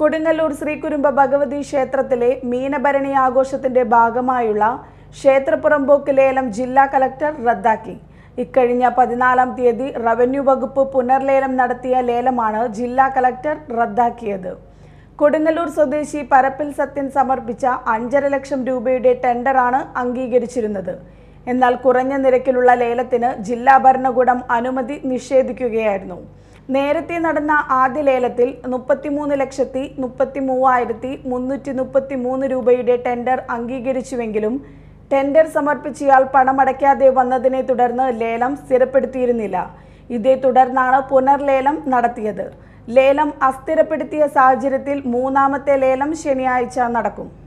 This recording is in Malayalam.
കൊടുങ്ങല്ലൂർ ശ്രീകുരുമ്പ ഭഗവതി ക്ഷേത്രത്തിലെ മീനഭരണി ആഘോഷത്തിന്റെ ഭാഗമായുള്ള ക്ഷേത്രപ്പുറമ്പോക്ക് ലേലം ജില്ലാ കലക്ടർ റദ്ദാക്കി ഇക്കഴിഞ്ഞ പതിനാലാം തീയതി റവന്യൂ വകുപ്പ് പുനർലേലം നടത്തിയ ലേലമാണ് ജില്ലാ കലക്ടർ റദ്ദാക്കിയത് കൊടുങ്ങല്ലൂർ സ്വദേശി പരപ്പിൽ സത്യൻ സമർപ്പിച്ച അഞ്ചര ലക്ഷം രൂപയുടെ ടെൻഡറാണ് അംഗീകരിച്ചിരുന്നത് എന്നാൽ കുറഞ്ഞ നിരക്കിലുള്ള ലേലത്തിന് ജില്ലാ ഭരണകൂടം അനുമതി നിഷേധിക്കുകയായിരുന്നു നേരത്തെ നടന്ന ആദ്യ ലേലത്തിൽ മുപ്പത്തിമൂന്ന് ലക്ഷത്തി മുപ്പത്തി മൂവായിരത്തി മുന്നൂറ്റി മുപ്പത്തി മൂന്ന് രൂപയുടെ ടെൻഡർ അംഗീകരിച്ചുവെങ്കിലും ടെൻഡർ സമർപ്പിച്ചയാൾ പണമടയ്ക്കാതെ വന്നതിനെ തുടർന്ന് ലേലം സ്ഥിരപ്പെടുത്തിയിരുന്നില്ല ഇതേ തുടർന്നാണ് പുനർലേലം നടത്തിയത് ലേലം അസ്ഥിരപ്പെടുത്തിയ സാഹചര്യത്തിൽ മൂന്നാമത്തെ ലേലം ശനിയാഴ്ച നടക്കും